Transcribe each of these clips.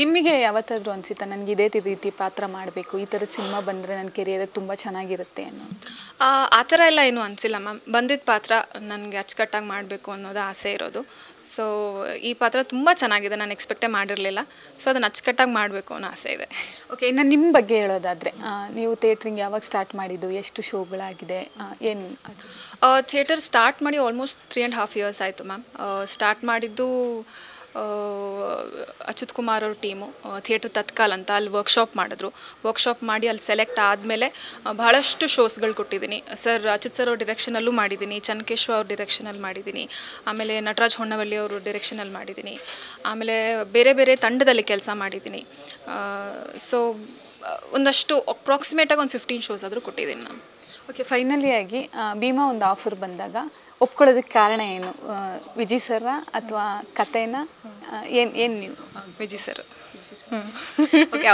ನಿಮಗೆ ಯಾವತ್ತಾದರೂ ಅನಿಸುತ್ತಾ ನನಗೆ ಇದೇ ರೀತಿ ಪಾತ್ರ ಮಾಡಬೇಕು ಈ ಥರದ ಸಿನಿಮಾ ಬಂದರೆ ನನ್ನ ಕೆರಿಯರ್ ತುಂಬ ಚೆನ್ನಾಗಿರುತ್ತೆ ಅನ್ನೋ ಆ ಥರ ಎಲ್ಲ ಏನು ಅನಿಸಿಲ್ಲ ಮ್ಯಾಮ್ ಬಂದಿದ್ದ ಪಾತ್ರ ನನಗೆ ಅಚ್ಚುಕಟ್ಟಾಗಿ ಮಾಡಬೇಕು ಅನ್ನೋದು ಆಸೆ ಇರೋದು ಸೊ ಈ ಪಾತ್ರ ತುಂಬ ಚೆನ್ನಾಗಿದೆ ನಾನು ಎಕ್ಸ್ಪೆಕ್ಟೇ ಮಾಡಿರಲಿಲ್ಲ ಸೊ ಅದನ್ನು ಅಚ್ಚುಕಟ್ಟಾಗಿ ಮಾಡಬೇಕು ಅನ್ನೋ ಆಸೆ ಇದೆ ಓಕೆ ಇನ್ನು ನಿಮ್ಮ ಬಗ್ಗೆ ಹೇಳೋದಾದರೆ ನೀವು ಥಿಯೇಟ್ರಿಂಗ್ ಯಾವಾಗ ಸ್ಟಾರ್ಟ್ ಮಾಡಿದ್ದು ಎಷ್ಟು ಶೋಗಳಾಗಿದೆ ಏನು ಥಿಯೇಟರ್ ಸ್ಟಾರ್ಟ್ ಮಾಡಿ almost three and half years ಆಯಿತು ಮ್ಯಾಮ್ ಸ್ಟಾರ್ಟ್ ಮಾಡಿದ್ದು ಅಚ್ಯುತ್ ಕುಮಾರ್ ಅವ್ರ ಟೀಮು ಥಿಯೇಟರ್ ತತ್ಕಾಲ್ ಅಂತ ಅಲ್ಲಿ ವರ್ಕ್ಶಾಪ್ ಮಾಡಿದ್ರು ವರ್ಕ್ಶಾಪ್ ಮಾಡಿ ಅಲ್ಲಿ ಸೆಲೆಕ್ಟ್ ಆದಮೇಲೆ ಬಹಳಷ್ಟು ಶೋಸ್ಗಳು ಕೊಟ್ಟಿದ್ದೀನಿ ಸರ್ ಅಚ್ಯುತ್ ಸರ್ ಅವ್ರ ಡಿರೆಕ್ಷನಲ್ಲೂ ಮಾಡಿದ್ದೀನಿ ಚನ್ಕೇಶ್ವ ಅವ್ರ ಡಿರೆಕ್ಷನಲ್ಲಿ ಮಾಡಿದ್ದೀನಿ ಆಮೇಲೆ ನಟರಾಜ್ ಹೊನ್ನವಳ್ಳಿ ಅವರು ಡಿರೆಕ್ಷನಲ್ಲಿ ಮಾಡಿದ್ದೀನಿ ಆಮೇಲೆ ಬೇರೆ ಬೇರೆ ತಂಡದಲ್ಲಿ ಕೆಲಸ ಮಾಡಿದ್ದೀನಿ ಸೊ ಒಂದಷ್ಟು ಅಪ್ರಾಕ್ಸಿಮೇಟಾಗಿ ಒಂದು ಫಿಫ್ಟೀನ್ ಶೋಸ್ ಆದರೂ ಕೊಟ್ಟಿದ್ದೀನಿ ನಾನು ಓಕೆ ಫೈನಲಿ ಆಗಿ ಭೀಮಾ ಒಂದು ಆಫರ್ ಬಂದಾಗ ಒಪ್ಕೊಳ್ಳೋದಕ್ಕೆ ಕಾರಣ ಏನು ವಿಜಿ ಸರ ಅಥವಾ ಕಥೆನ ಏನು ಏನು ನೀವು ವಿಜಿ ಸರ್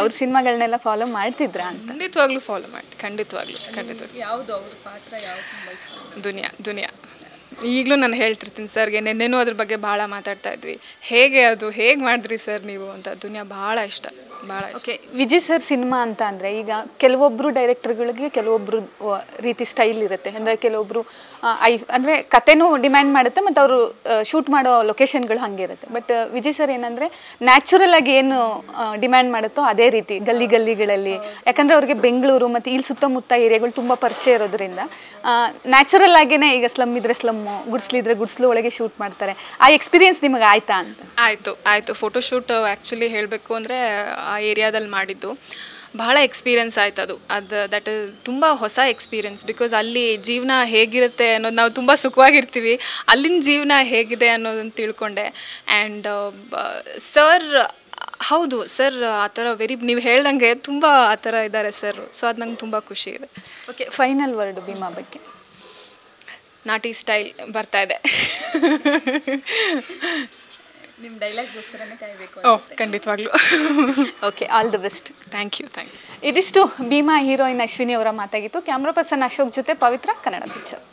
ಅವ್ರ ಸಿನಿಮಾಗಳನ್ನೆಲ್ಲ ಫಾಲೋ ಮಾಡ್ತಿದ್ರ ಅಂತ ಖಂಡಿತವಾಗ್ಲೂ ಫಾಲೋ ಮಾಡಿ ಖಂಡಿತವಾಗ್ಲೂ ಖಂಡಿತವಾಗ್ಲೂ ಯಾವುದು ಪಾತ್ರ ಯಾವುದು ದುನಿಯಾ ದುನಿಯಾ ಈಗಲೂ ನಾನು ಹೇಳ್ತಿರ್ತೀನಿ ಸರ್ಗೆ ನೆನ್ನೆನೂ ಅದ್ರ ಬಗ್ಗೆ ಭಾಳ ಮಾತಾಡ್ತಾ ಇದ್ವಿ ಹೇಗೆ ಅದು ಹೇಗೆ ಮಾಡಿದ್ರಿ ಸರ್ ನೀವು ಅಂತ ದುನಿಯಾ ಭಾಳ ಇಷ್ಟ ಭಾಳ ಓಕೆ ವಿಜಯ್ ಸರ್ ಸಿನಿಮಾ ಅಂತ ಅಂದರೆ ಈಗ ಕೆಲವೊಬ್ಬರು ಡೈರೆಕ್ಟರ್ಗಳಿಗೆ ಕೆಲವೊಬ್ಬರು ರೀತಿ ಸ್ಟೈಲ್ ಇರುತ್ತೆ ಅಂದರೆ ಕೆಲವೊಬ್ಬರು ಐ ಅಂದರೆ ಕತೆನೂ ಡಿಮ್ಯಾಂಡ್ ಮಾಡುತ್ತೆ ಮತ್ತು ಅವರು ಶೂಟ್ ಮಾಡೋ ಲೊಕೇಶನ್ಗಳು ಹಾಗೆ ಇರುತ್ತೆ ಬಟ್ ವಿಜಯ್ ಸರ್ ಏನಂದರೆ ನ್ಯಾಚುರಲ್ ಆಗಿ ಏನು ಡಿಮ್ಯಾಂಡ್ ಮಾಡುತ್ತೋ ಅದೇ ರೀತಿ ಗಲ್ಲಿ ಗಲ್ಲಿಗಳಲ್ಲಿ ಯಾಕಂದರೆ ಅವ್ರಿಗೆ ಬೆಂಗಳೂರು ಮತ್ತು ಇಲ್ಲಿ ಸುತ್ತಮುತ್ತ ಏರಿಯಾಗಳು ತುಂಬ ಪರಿಚಯ ಇರೋದ್ರಿಂದ ನ್ಯಾಚುರಲ್ ಆಗಿಯೇ ಈಗ ಸ್ಲಮ್ ಇದ್ರೆ ಸ್ಲಮ್ ಗುಡ್ಸ್ಲಿದ್ರೆ ಇದ್ರೆ ಗುಡಿಸ್ಲು ಒಳಗೆ ಶೂಟ್ ಮಾಡ್ತಾರೆ ಆ ಎಕ್ಸ್ಪೀರಿಯನ್ಸ್ ನಿಮಗೆ ಆಯ್ತಾ ಅಂತ ಆಯಿತು ಆಯಿತು ಶೂಟ್ ಆ್ಯಕ್ಚುಲಿ ಹೇಳಬೇಕು ಅಂದರೆ ಆ ಏರಿಯಾದಲ್ಲಿ ಮಾಡಿದ್ದು ಬಹಳ ಎಕ್ಸ್ಪೀರಿಯನ್ಸ್ ಆಯ್ತು ಅದು ಅದು ದಟ್ ತುಂಬ ಹೊಸ ಎಕ್ಸ್ಪೀರಿಯನ್ಸ್ ಬಿಕಾಸ್ ಅಲ್ಲಿ ಜೀವನ ಹೇಗಿರುತ್ತೆ ಅನ್ನೋದು ನಾವು ತುಂಬ ಸುಖವಾಗಿರ್ತೀವಿ ಅಲ್ಲಿನ ಜೀವನ ಹೇಗಿದೆ ಅನ್ನೋದನ್ನು ತಿಳ್ಕೊಂಡೆ ಆ್ಯಂಡ್ ಸರ್ uh, ಹೌದು ಸರ್ ಆ ಥರ ವೆರಿ ನೀವು ಹೇಳ್ದಂಗೆ ತುಂಬ ಆ ಥರ ಇದ್ದಾರೆ ಸರ್ ಸೊ ಅದು ನಂಗೆ ತುಂಬ ಖುಷಿ ಇದೆ ಓಕೆ ಫೈನಲ್ ವರ್ಡ್ ಭೀಮಾ ಬಗ್ಗೆ ನಾಟಿ ಸ್ಟೈಲ್ ಬರ್ತಾ ಇದೆ ನಿಮ್ಮ ಗೋಸ್ಕರನೇ ಕಾಯಬೇಕು ಓಹ್ ಖಂಡಿತವಾಗ್ಲೂ okay all the best thank you thank you ಇದಿಷ್ಟು ಭೀಮಾ ಹೀರೋಯಿನ್ ಅಶ್ವಿನಿ ಅವರ ಮಾತಾಗಿತ್ತು ಕ್ಯಾಮ್ರಾ ಪರ್ಸನ್ ಅಶೋಕ್ ಜೊತೆ ಪವಿತ್ರ ಕನ್ನಡ ಪಿಕ್ಚರ್